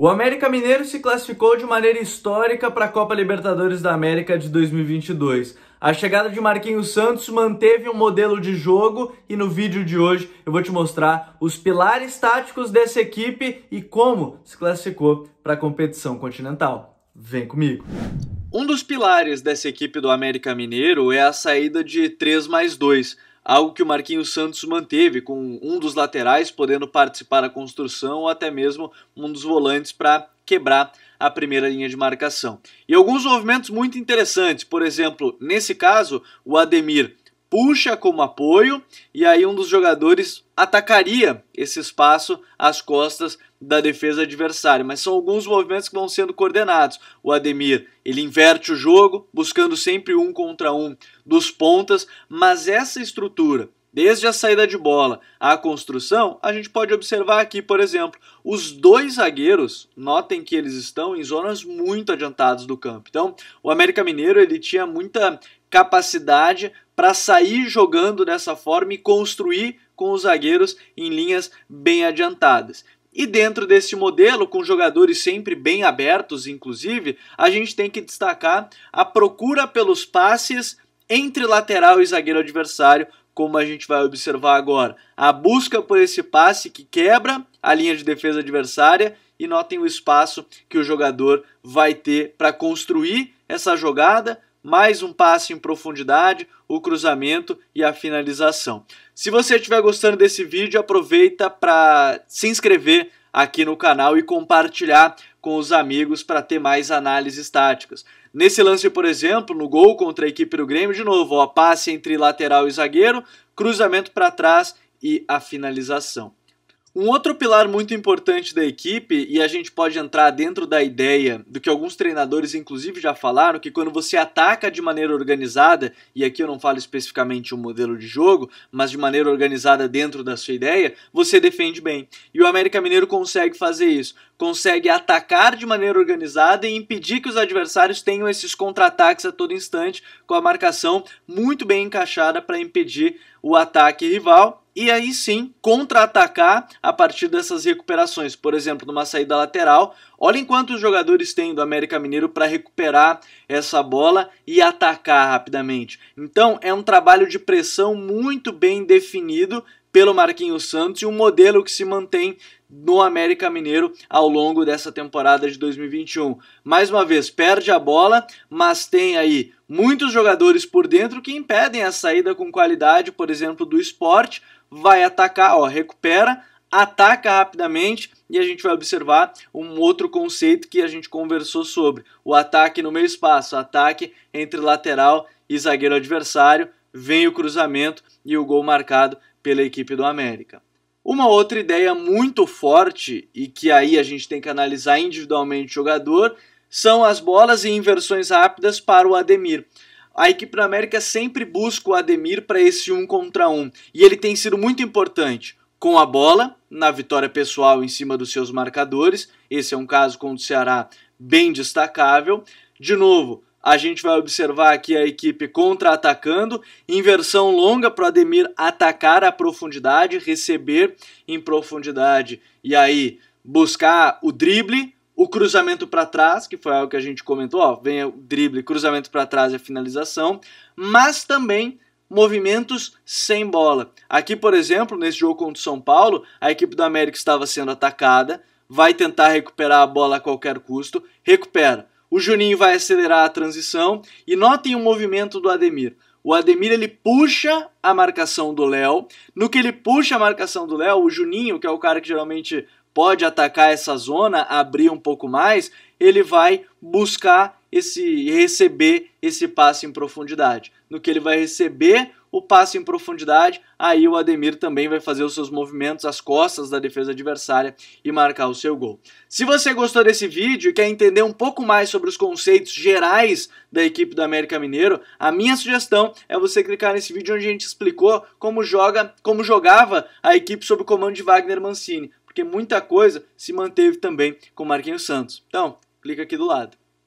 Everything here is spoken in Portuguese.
O América Mineiro se classificou de maneira histórica para a Copa Libertadores da América de 2022. A chegada de Marquinhos Santos manteve um modelo de jogo e no vídeo de hoje eu vou te mostrar os pilares táticos dessa equipe e como se classificou para a competição continental. Vem comigo! Um dos pilares dessa equipe do América Mineiro é a saída de 3 mais 2 algo que o Marquinhos Santos manteve, com um dos laterais podendo participar da construção ou até mesmo um dos volantes para quebrar a primeira linha de marcação. E alguns movimentos muito interessantes, por exemplo, nesse caso, o Ademir puxa como apoio e aí um dos jogadores atacaria esse espaço às costas da defesa adversária, mas são alguns movimentos que vão sendo coordenados. O Ademir, ele inverte o jogo, buscando sempre um contra um dos pontas, mas essa estrutura, desde a saída de bola à construção, a gente pode observar aqui, por exemplo, os dois zagueiros, notem que eles estão em zonas muito adiantadas do campo. Então, o América Mineiro, ele tinha muita capacidade para sair jogando dessa forma e construir com os zagueiros em linhas bem adiantadas. E dentro desse modelo, com jogadores sempre bem abertos, inclusive, a gente tem que destacar a procura pelos passes entre lateral e zagueiro adversário, como a gente vai observar agora. A busca por esse passe que quebra a linha de defesa adversária e notem o espaço que o jogador vai ter para construir essa jogada, mais um passe em profundidade, o cruzamento e a finalização. Se você estiver gostando desse vídeo, aproveita para se inscrever aqui no canal e compartilhar com os amigos para ter mais análises táticas. Nesse lance, por exemplo, no gol contra a equipe do Grêmio, de novo, ó, passe entre lateral e zagueiro, cruzamento para trás e a finalização. Um outro pilar muito importante da equipe, e a gente pode entrar dentro da ideia do que alguns treinadores, inclusive, já falaram, que quando você ataca de maneira organizada, e aqui eu não falo especificamente o um modelo de jogo, mas de maneira organizada dentro da sua ideia, você defende bem. E o América Mineiro consegue fazer isso. Consegue atacar de maneira organizada e impedir que os adversários tenham esses contra-ataques a todo instante, com a marcação muito bem encaixada para impedir o ataque rival e aí sim contra-atacar a partir dessas recuperações. Por exemplo, numa saída lateral, olhem quantos jogadores tem do América Mineiro para recuperar essa bola e atacar rapidamente. Então é um trabalho de pressão muito bem definido pelo Marquinhos Santos e um modelo que se mantém no América Mineiro ao longo dessa temporada de 2021. Mais uma vez, perde a bola, mas tem aí muitos jogadores por dentro que impedem a saída com qualidade, por exemplo, do esporte. Vai atacar, ó, recupera, ataca rapidamente e a gente vai observar um outro conceito que a gente conversou sobre: o ataque no meio espaço, ataque entre lateral e zagueiro adversário. Vem o cruzamento e o gol marcado pela equipe do América. Uma outra ideia muito forte e que aí a gente tem que analisar individualmente o jogador são as bolas e inversões rápidas para o Ademir. A equipe do América sempre busca o Ademir para esse um contra um e ele tem sido muito importante com a bola na vitória pessoal em cima dos seus marcadores. Esse é um caso com o Ceará bem destacável. De novo, a gente vai observar aqui a equipe contra-atacando, inversão longa para o Ademir atacar a profundidade, receber em profundidade e aí buscar o drible, o cruzamento para trás, que foi algo que a gente comentou, ó, vem o drible, cruzamento para trás e é a finalização, mas também movimentos sem bola. Aqui, por exemplo, nesse jogo contra o São Paulo, a equipe do América estava sendo atacada, vai tentar recuperar a bola a qualquer custo, recupera o Juninho vai acelerar a transição e notem o movimento do Ademir. O Ademir ele puxa a marcação do Léo. No que ele puxa a marcação do Léo, o Juninho, que é o cara que geralmente pode atacar essa zona, abrir um pouco mais, ele vai buscar esse receber esse passe em profundidade. No que ele vai receber o passe em profundidade, aí o Ademir também vai fazer os seus movimentos às costas da defesa adversária e marcar o seu gol. Se você gostou desse vídeo e quer entender um pouco mais sobre os conceitos gerais da equipe do América Mineiro, a minha sugestão é você clicar nesse vídeo onde a gente explicou como joga, como jogava a equipe sob o comando de Wagner Mancini, porque muita coisa se manteve também com Marquinhos Santos. Então, clica aqui do lado.